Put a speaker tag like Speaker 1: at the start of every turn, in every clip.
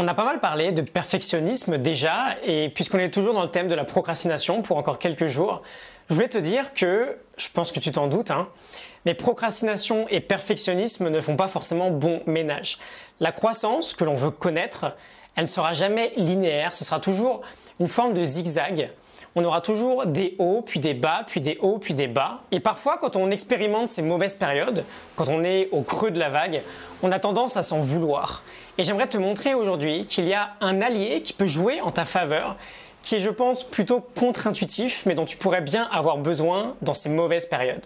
Speaker 1: On a pas mal parlé de perfectionnisme déjà, et puisqu'on est toujours dans le thème de la procrastination pour encore quelques jours, je voulais te dire que, je pense que tu t'en doutes, hein, mais procrastination et perfectionnisme ne font pas forcément bon ménage. La croissance que l'on veut connaître, elle ne sera jamais linéaire, ce sera toujours une forme de zigzag on aura toujours des hauts, puis des bas, puis des hauts, puis des bas. Et parfois, quand on expérimente ces mauvaises périodes, quand on est au creux de la vague, on a tendance à s'en vouloir. Et j'aimerais te montrer aujourd'hui qu'il y a un allié qui peut jouer en ta faveur, qui est, je pense, plutôt contre-intuitif, mais dont tu pourrais bien avoir besoin dans ces mauvaises périodes.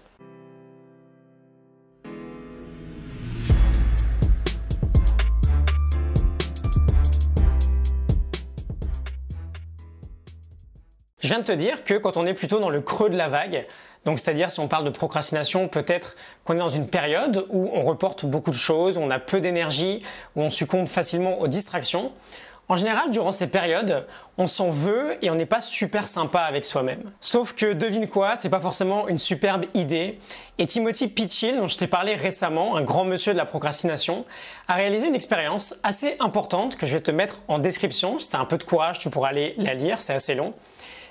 Speaker 1: Je viens de te dire que quand on est plutôt dans le creux de la vague, donc c'est-à-dire si on parle de procrastination, peut-être qu'on est dans une période où on reporte beaucoup de choses, où on a peu d'énergie, où on succombe facilement aux distractions. En général, durant ces périodes, on s'en veut et on n'est pas super sympa avec soi-même. Sauf que devine quoi, c'est pas forcément une superbe idée. Et Timothy Pitchill, dont je t'ai parlé récemment, un grand monsieur de la procrastination, a réalisé une expérience assez importante que je vais te mettre en description. Si t'as un peu de courage, tu pourras aller la lire, c'est assez long.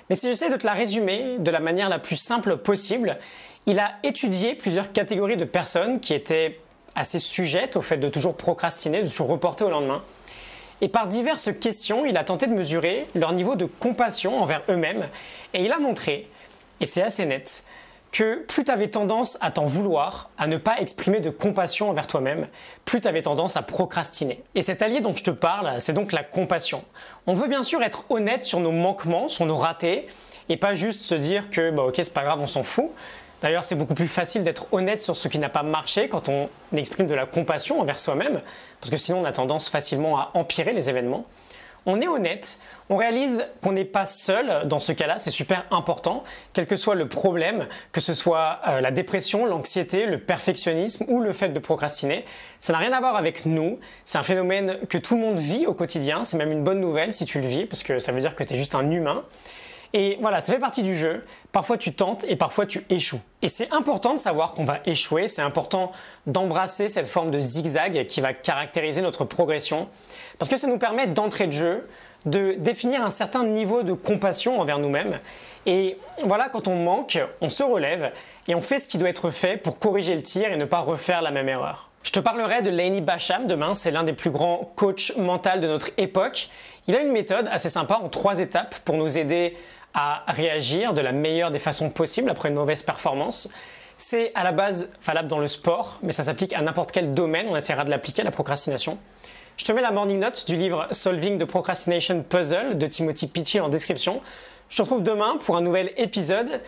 Speaker 1: Mais si j'essaie de te la résumer de la manière la plus simple possible, il a étudié plusieurs catégories de personnes qui étaient assez sujettes au fait de toujours procrastiner, de toujours reporter au lendemain. Et par diverses questions, il a tenté de mesurer leur niveau de compassion envers eux-mêmes. Et il a montré, et c'est assez net, que plus tu avais tendance à t'en vouloir, à ne pas exprimer de compassion envers toi-même, plus tu avais tendance à procrastiner. Et cet allié dont je te parle, c'est donc la compassion. On veut bien sûr être honnête sur nos manquements, sur nos ratés, et pas juste se dire que bah ok c'est pas grave, on s'en fout. D'ailleurs c'est beaucoup plus facile d'être honnête sur ce qui n'a pas marché quand on exprime de la compassion envers soi-même, parce que sinon on a tendance facilement à empirer les événements on est honnête, on réalise qu'on n'est pas seul dans ce cas-là, c'est super important, quel que soit le problème, que ce soit euh, la dépression, l'anxiété, le perfectionnisme ou le fait de procrastiner, ça n'a rien à voir avec nous, c'est un phénomène que tout le monde vit au quotidien, c'est même une bonne nouvelle si tu le vis, parce que ça veut dire que tu es juste un humain. Et voilà, ça fait partie du jeu. Parfois tu tentes et parfois tu échoues. Et c'est important de savoir qu'on va échouer, c'est important d'embrasser cette forme de zigzag qui va caractériser notre progression, parce que ça nous permet d'entrer de jeu, de définir un certain niveau de compassion envers nous-mêmes. Et voilà, quand on manque, on se relève et on fait ce qui doit être fait pour corriger le tir et ne pas refaire la même erreur. Je te parlerai de Lenny Basham demain, c'est l'un des plus grands coachs mentaux de notre époque. Il a une méthode assez sympa en trois étapes pour nous aider à réagir de la meilleure des façons possibles après une mauvaise performance. C'est à la base valable dans le sport, mais ça s'applique à n'importe quel domaine, on essaiera de l'appliquer à la procrastination. Je te mets la morning note du livre Solving the Procrastination Puzzle de Timothy Pitchy en description. Je te retrouve demain pour un nouvel épisode.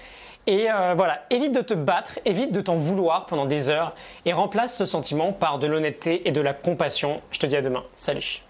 Speaker 1: Et euh, voilà, évite de te battre, évite de t'en vouloir pendant des heures et remplace ce sentiment par de l'honnêteté et de la compassion. Je te dis à demain. Salut